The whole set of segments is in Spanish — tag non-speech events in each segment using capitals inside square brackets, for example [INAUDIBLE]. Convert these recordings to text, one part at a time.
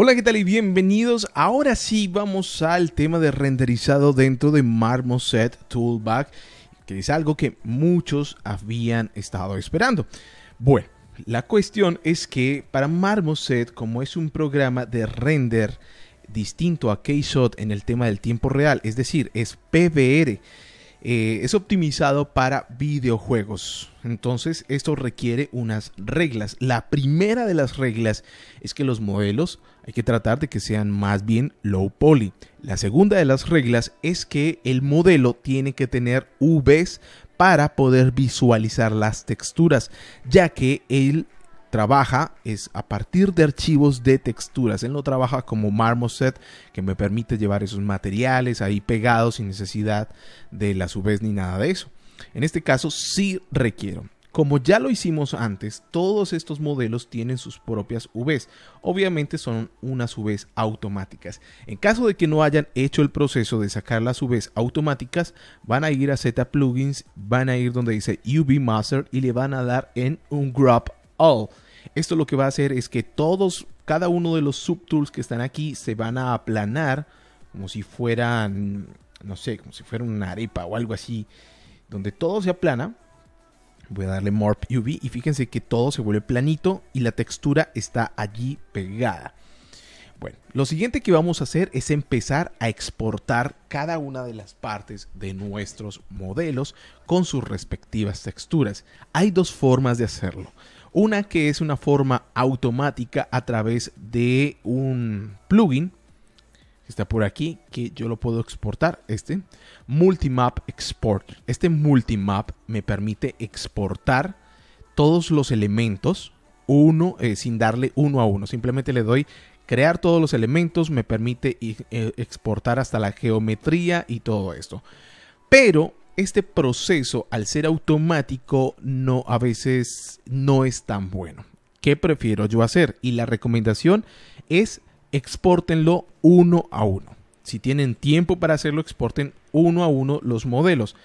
Hola, ¿qué tal y bienvenidos? Ahora sí vamos al tema de renderizado dentro de Marmoset Toolbag que es algo que muchos habían estado esperando. Bueno, la cuestión es que para Marmoset, como es un programa de render distinto a KSOT en el tema del tiempo real, es decir, es PBR, eh, es optimizado para videojuegos. Entonces esto requiere unas reglas. La primera de las reglas es que los modelos hay que tratar de que sean más bien low poly. La segunda de las reglas es que el modelo tiene que tener UVs para poder visualizar las texturas, ya que el trabaja es a partir de archivos de texturas. Él no trabaja como Marmoset, que me permite llevar esos materiales ahí pegados sin necesidad de la UVs ni nada de eso. En este caso sí requiero. Como ya lo hicimos antes, todos estos modelos tienen sus propias UVs. Obviamente son unas UVs automáticas. En caso de que no hayan hecho el proceso de sacar las UVs automáticas, van a ir a Z Plugins, van a ir donde dice UV Master y le van a dar en un grab esto lo que va a hacer es que todos, cada uno de los subtools que están aquí se van a aplanar como si fueran, no sé, como si fuera una arepa o algo así, donde todo se aplana. Voy a darle Morph UV y fíjense que todo se vuelve planito y la textura está allí pegada. Bueno, lo siguiente que vamos a hacer es empezar a exportar cada una de las partes de nuestros modelos con sus respectivas texturas. Hay dos formas de hacerlo. Una que es una forma automática a través de un plugin que está por aquí, que yo lo puedo exportar, este Multimap Export. Este Multimap me permite exportar todos los elementos uno eh, sin darle uno a uno, simplemente le doy crear todos los elementos, me permite eh, exportar hasta la geometría y todo esto. Pero este proceso, al ser automático, no a veces no es tan bueno. ¿Qué prefiero yo hacer? Y la recomendación es exportenlo uno a uno. Si tienen tiempo para hacerlo, exporten uno a uno los modelos.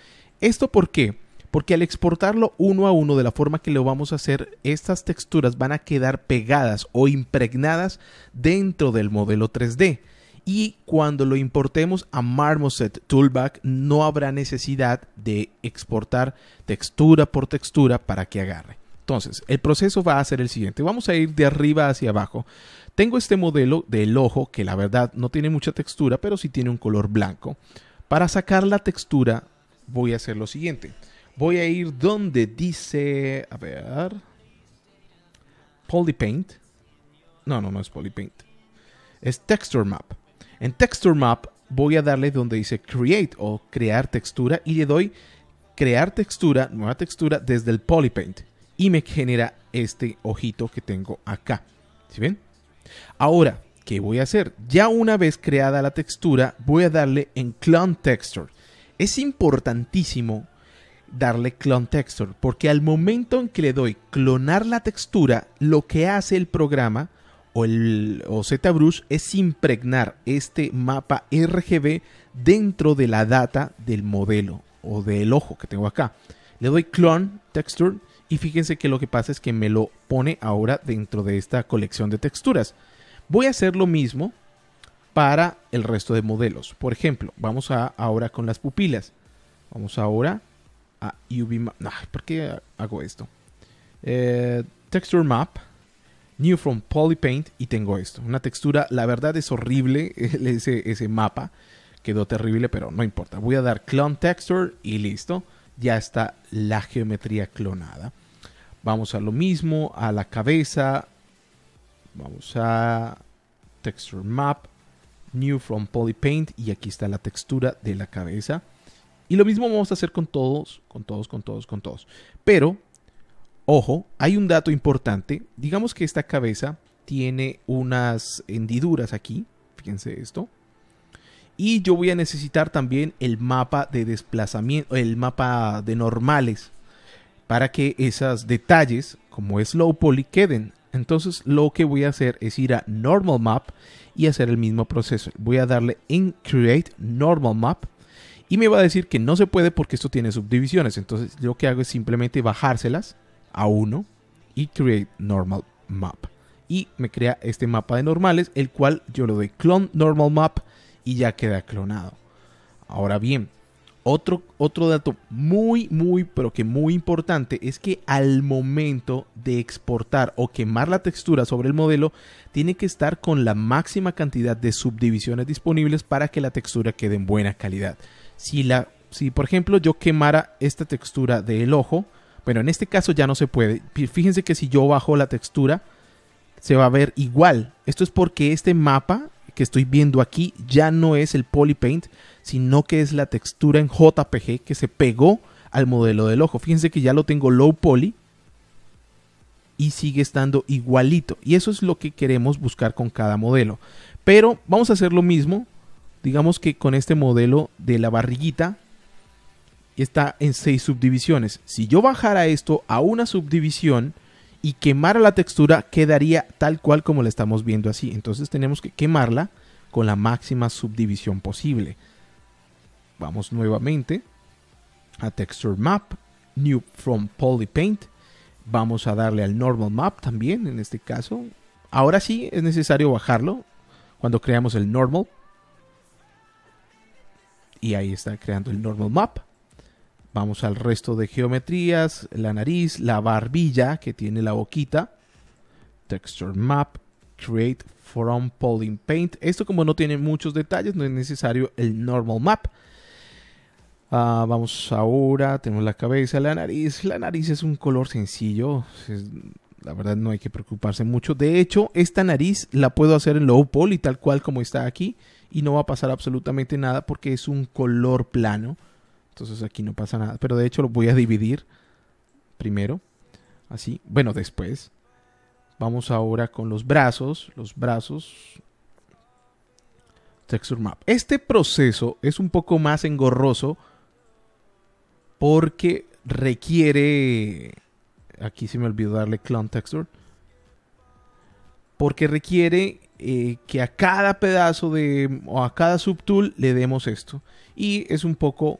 ¿Esto por qué? Porque al exportarlo uno a uno de la forma que lo vamos a hacer, estas texturas van a quedar pegadas o impregnadas dentro del modelo 3D y cuando lo importemos a Marmoset Toolback no habrá necesidad de exportar textura por textura para que agarre. Entonces, el proceso va a ser el siguiente. Vamos a ir de arriba hacia abajo. Tengo este modelo del ojo que la verdad no tiene mucha textura, pero sí tiene un color blanco. Para sacar la textura voy a hacer lo siguiente. Voy a ir donde dice, a ver, Polypaint. No, no, no es Polypaint. Es Texture Map. En Texture Map voy a darle donde dice Create o Crear textura y le doy Crear textura, nueva textura desde el Polypaint y me genera este ojito que tengo acá. ¿Sí ven? Ahora, ¿qué voy a hacer? Ya una vez creada la textura, voy a darle en Clone Texture. Es importantísimo darle Clone Texture porque al momento en que le doy clonar la textura, lo que hace el programa o, el, o ZBrush es impregnar este mapa RGB dentro de la data del modelo o del ojo que tengo acá. Le doy clone texture y fíjense que lo que pasa es que me lo pone ahora dentro de esta colección de texturas. Voy a hacer lo mismo para el resto de modelos. Por ejemplo, vamos a, ahora con las pupilas. Vamos ahora a UV Map. ¿Por qué hago esto? Eh, texture Map. New from Polypaint y tengo esto. Una textura, la verdad es horrible [LAUGHS] ese, ese mapa. Quedó terrible, pero no importa. Voy a dar Clone Texture y listo. Ya está la geometría clonada. Vamos a lo mismo, a la cabeza. Vamos a Texture Map, New from Polypaint y aquí está la textura de la cabeza. Y lo mismo vamos a hacer con todos, con todos, con todos, con todos. Pero Ojo, hay un dato importante. Digamos que esta cabeza tiene unas hendiduras aquí. Fíjense esto. Y yo voy a necesitar también el mapa de desplazamiento, el mapa de normales, para que esos detalles, como es low poly, queden. Entonces lo que voy a hacer es ir a normal map y hacer el mismo proceso. Voy a darle en create normal map y me va a decir que no se puede porque esto tiene subdivisiones. Entonces lo que hago es simplemente bajárselas a 1 y create normal map. Y me crea este mapa de normales, el cual yo lo doy clone normal map y ya queda clonado. Ahora bien, otro, otro dato muy, muy, pero que muy importante es que al momento de exportar o quemar la textura sobre el modelo, tiene que estar con la máxima cantidad de subdivisiones disponibles para que la textura quede en buena calidad. Si, la, si por ejemplo yo quemara esta textura del ojo, bueno, en este caso ya no se puede. Fíjense que si yo bajo la textura, se va a ver igual. Esto es porque este mapa que estoy viendo aquí ya no es el polypaint, sino que es la textura en JPG que se pegó al modelo del ojo. Fíjense que ya lo tengo low poly y sigue estando igualito. Y eso es lo que queremos buscar con cada modelo. Pero vamos a hacer lo mismo, digamos que con este modelo de la barriguita y está en seis subdivisiones. Si yo bajara esto a una subdivisión y quemara la textura, quedaría tal cual como la estamos viendo así. Entonces tenemos que quemarla con la máxima subdivisión posible. Vamos nuevamente a Texture Map, New from Polypaint. Vamos a darle al Normal Map también en este caso. Ahora sí es necesario bajarlo cuando creamos el Normal. Y ahí está creando el Normal Map. Vamos al resto de geometrías, la nariz, la barbilla que tiene la boquita, texture map, create from polling paint. Esto como no tiene muchos detalles, no es necesario el normal map. Ah, vamos ahora, tenemos la cabeza, la nariz. La nariz es un color sencillo, la verdad no hay que preocuparse mucho. De hecho, esta nariz la puedo hacer en low poly tal cual como está aquí y no va a pasar absolutamente nada porque es un color plano entonces aquí no pasa nada. Pero de hecho lo voy a dividir primero. Así. Bueno, después. Vamos ahora con los brazos. Los brazos. Texture Map. Este proceso es un poco más engorroso porque requiere... Aquí se me olvidó darle clone texture. Porque requiere eh, que a cada pedazo de... o a cada subtool le demos esto. Y es un poco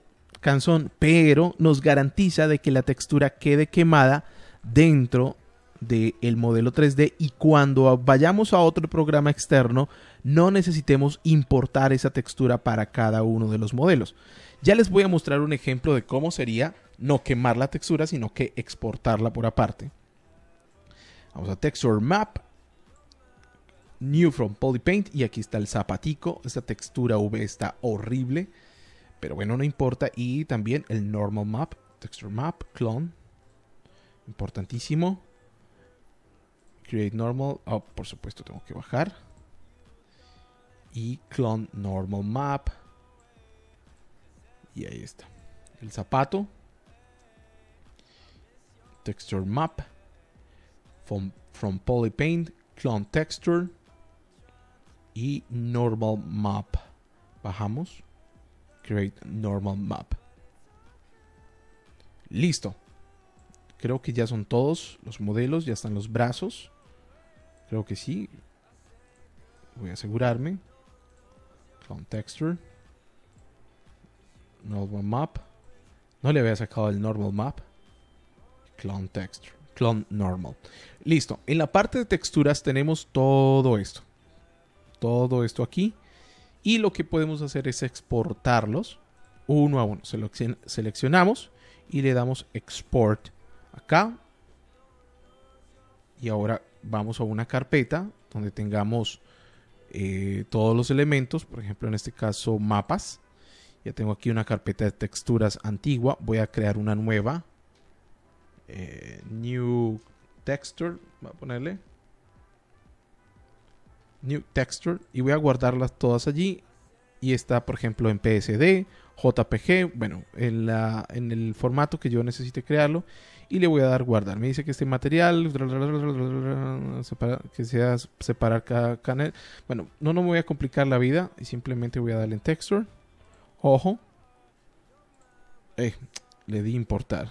pero nos garantiza de que la textura quede quemada dentro del modelo 3D y cuando vayamos a otro programa externo no necesitemos importar esa textura para cada uno de los modelos. Ya les voy a mostrar un ejemplo de cómo sería no quemar la textura, sino que exportarla por aparte. Vamos a Texture Map, New from Polypaint y aquí está el zapatico. Esta textura V está horrible. Pero bueno, no importa. Y también el normal map, texture map, clone. Importantísimo. Create normal. Oh, por supuesto, tengo que bajar. Y clone normal map. Y ahí está. El zapato. Texture map. From, from polypaint. Clone texture. Y normal map. Bajamos. Create Normal Map. Listo. Creo que ya son todos los modelos, ya están los brazos. Creo que sí. Voy a asegurarme. Clone Texture. Normal Map. No le había sacado el Normal Map. Clone Texture. Clone Normal. Listo. En la parte de texturas tenemos todo esto. Todo esto aquí y lo que podemos hacer es exportarlos uno a uno. Seleccionamos y le damos export acá. Y ahora vamos a una carpeta donde tengamos eh, todos los elementos, por ejemplo en este caso mapas. Ya tengo aquí una carpeta de texturas antigua, voy a crear una nueva. Eh, new texture, voy a ponerle. New Texture y voy a guardarlas todas allí. Y está, por ejemplo, en PSD, JPG, bueno, en, la, en el formato que yo necesite crearlo. Y le voy a dar guardar. Me dice que este material, que sea separar cada canal. Bueno, no, no me voy a complicar la vida y simplemente voy a darle en Texture. Ojo. Eh, le di importar.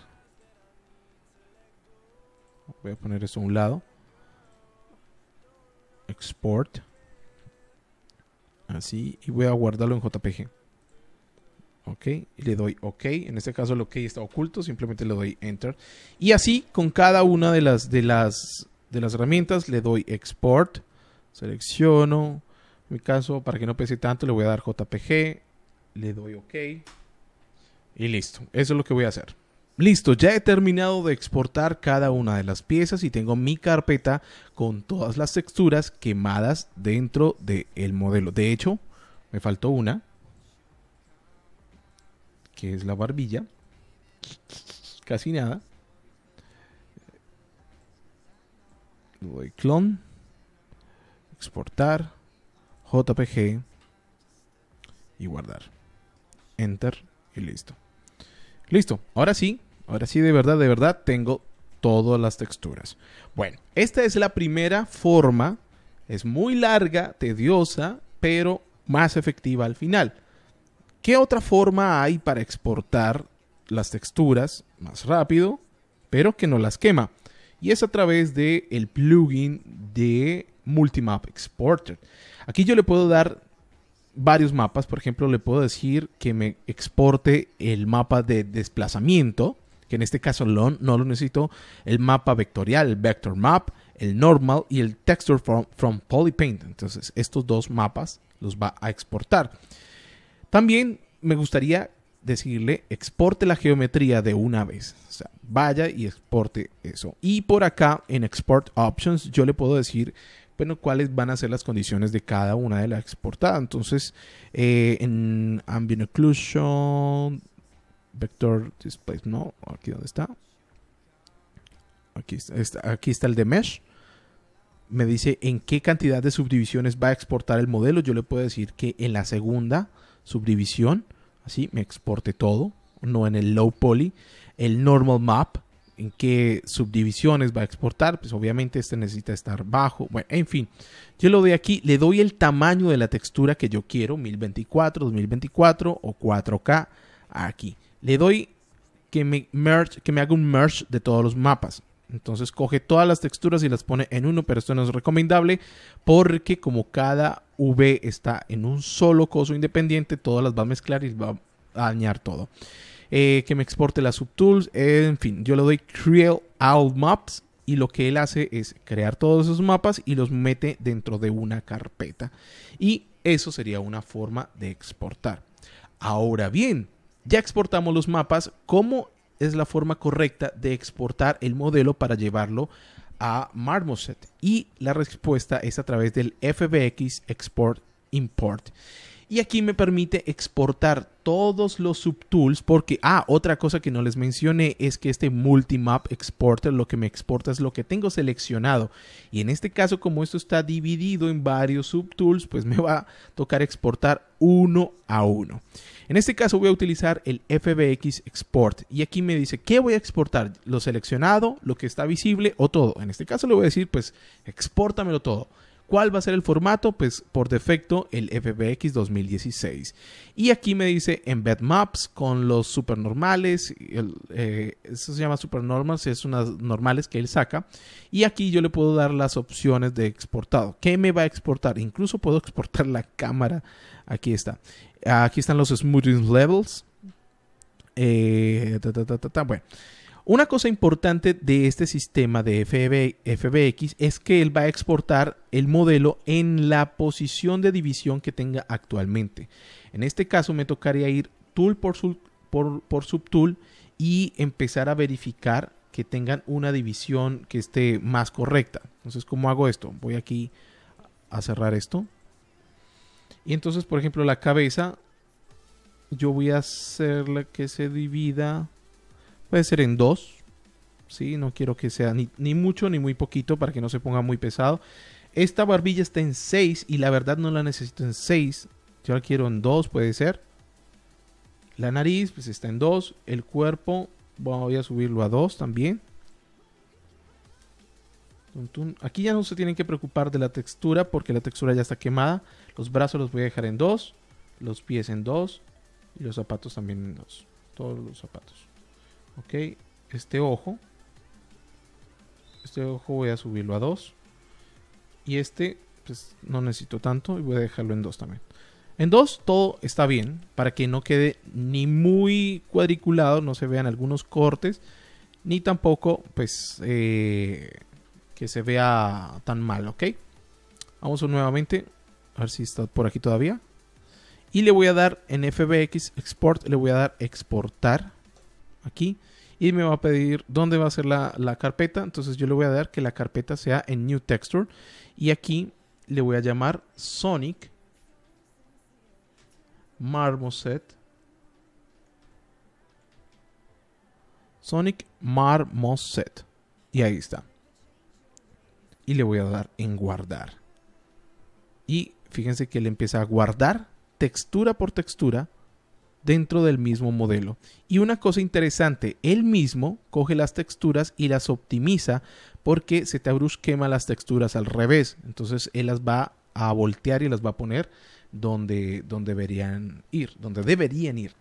Voy a poner eso a un lado export. Así. Y voy a guardarlo en JPG. Ok, le doy OK. En este caso el OK está oculto, simplemente le doy Enter. Y así con cada una de las, de las, de las herramientas le doy Export. Selecciono. En mi caso, para que no pese tanto, le voy a dar JPG. Le doy OK. Y listo. Eso es lo que voy a hacer. Listo, ya he terminado de exportar cada una de las piezas y tengo mi carpeta con todas las texturas quemadas dentro del modelo. De hecho, me faltó una, que es la barbilla. Casi nada. Doy clon, exportar, JPG y guardar. Enter y listo. Listo, ahora sí, ahora sí de verdad, de verdad tengo todas las texturas. Bueno, esta es la primera forma, es muy larga, tediosa, pero más efectiva al final. ¿Qué otra forma hay para exportar las texturas más rápido, pero que no las quema? Y es a través del el plugin de Multimap Exporter. Aquí yo le puedo dar varios mapas. Por ejemplo, le puedo decir que me exporte el mapa de desplazamiento, que en este caso no, lo necesito, el mapa vectorial, el vector map, el normal y el texture from, from Polypaint. Entonces, estos dos mapas los va a exportar. También me gustaría decirle exporte la geometría de una vez. O sea, vaya y exporte eso. Y por acá en Export Options yo le puedo decir bueno, cuáles van a ser las condiciones de cada una de las exportadas. Entonces, eh, en Ambient Occlusion, Vector Display, no, aquí donde está. Aquí está, aquí está el de Mesh. Me dice en qué cantidad de subdivisiones va a exportar el modelo. Yo le puedo decir que en la segunda subdivisión, así me exporte todo, no en el low poly. El normal map, en qué subdivisiones va a exportar, pues obviamente este necesita estar bajo, bueno, en fin, yo lo doy aquí, le doy el tamaño de la textura que yo quiero, 1024, 2024 o 4K aquí. Le doy que me, merge, que me haga un merge de todos los mapas. Entonces coge todas las texturas y las pone en uno, pero esto no es recomendable porque como cada V está en un solo coso independiente, todas las va a mezclar y va a dañar todo. Eh, que me exporte las subtools, en fin, yo le doy create all maps y lo que él hace es crear todos esos mapas y los mete dentro de una carpeta. Y eso sería una forma de exportar. Ahora bien, ya exportamos los mapas, ¿cómo es la forma correcta de exportar el modelo para llevarlo a Marmoset? Y la respuesta es a través del FBX Export Import. Y aquí me permite exportar todos los subtools porque, ah, otra cosa que no les mencioné es que este multimap exporter lo que me exporta es lo que tengo seleccionado. Y en este caso, como esto está dividido en varios subtools, pues me va a tocar exportar uno a uno. En este caso voy a utilizar el FBX Export y aquí me dice qué voy a exportar, lo seleccionado, lo que está visible o todo. En este caso le voy a decir pues expórtamelo todo. ¿Cuál va a ser el formato? Pues por defecto el FBX 2016. Y aquí me dice Embed Maps con los supernormales. El, eh, eso se llama supernormals, es unas normales que él saca. Y aquí yo le puedo dar las opciones de exportado. ¿Qué me va a exportar? Incluso puedo exportar la cámara. Aquí está. Aquí están los smoothing levels. Eh, bueno. Una cosa importante de este sistema de FBX es que él va a exportar el modelo en la posición de división que tenga actualmente. En este caso me tocaría ir tool por, por, por subtool y empezar a verificar que tengan una división que esté más correcta. Entonces, ¿cómo hago esto? Voy aquí a cerrar esto. Y entonces, por ejemplo, la cabeza, yo voy a hacerla que se divida Puede ser en dos. Sí, no quiero que sea ni, mucho ni muy poquito para que no se ponga muy pesado. Esta barbilla está en 6 y la verdad no la necesito en 6. Yo la quiero en 2, puede ser. La nariz pues está en 2. El cuerpo voy a subirlo a 2 también. Aquí ya no se tienen que preocupar de la textura porque la textura ya está quemada. Los brazos los voy a dejar en 2. Los pies en 2. Y los zapatos también en 2. Todos los zapatos. Ok, este ojo. Este ojo voy a subirlo a 2. Y este, pues no necesito tanto y voy a dejarlo en 2 también. En 2 todo está bien para que no quede ni muy cuadriculado, no se vean algunos cortes, ni tampoco pues eh, que se vea tan mal, ¿ok? Vamos nuevamente, a ver si está por aquí todavía. Y le voy a dar en FBX Export, le voy a dar exportar aquí y me va a pedir dónde va a ser la, la, carpeta. Entonces yo le voy a dar que la carpeta sea en New Texture y aquí le voy a llamar Sonic Marmoset. Sonic Marmoset. Y ahí está. Y le voy a dar en guardar. Y fíjense que le empieza a guardar textura por textura dentro del mismo modelo. Y una cosa interesante, él mismo coge las texturas y las optimiza porque ZBrush quema las texturas al revés. Entonces él las va a voltear y las va a poner donde, donde deberían ir, donde deberían ir.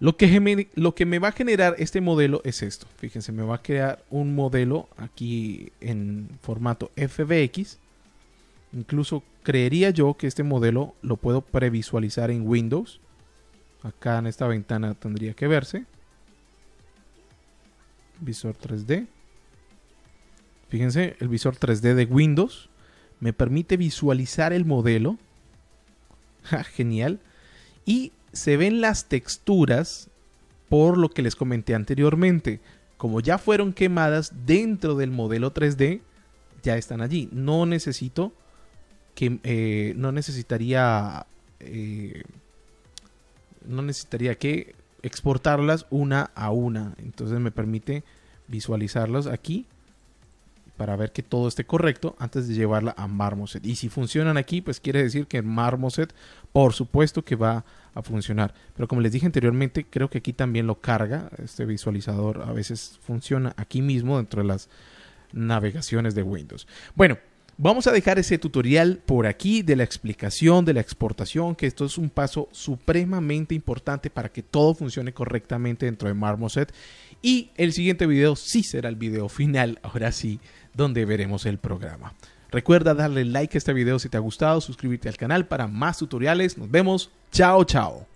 Lo que, lo que, me, va a generar este modelo es esto. Fíjense, me va a crear un modelo aquí en formato FBX. Incluso creería yo que este modelo lo puedo previsualizar en Windows. Acá en esta ventana tendría que verse. Visor 3D. Fíjense, el visor 3D de Windows me permite visualizar el modelo. [LAUGHS] genial. Y se ven las texturas por lo que les comenté anteriormente. Como ya fueron quemadas dentro del modelo 3D, ya están allí. No necesito que eh, no necesitaría eh, no necesitaría que exportarlas una a una. Entonces me permite visualizarlas aquí para ver que todo esté correcto antes de llevarla a Marmoset. Y si funcionan aquí, pues quiere decir que Marmoset por supuesto que va a funcionar. Pero como les dije anteriormente, creo que aquí también lo carga. Este visualizador a veces funciona aquí mismo dentro de las navegaciones de Windows. Bueno, Vamos a dejar ese tutorial por aquí de la explicación de la exportación, que esto es un paso supremamente importante para que todo funcione correctamente dentro de Marmoset. Y el siguiente video sí será el video final, ahora sí, donde veremos el programa. Recuerda darle like a este video si te ha gustado, suscribirte al canal para más tutoriales. Nos vemos. Chao, chao.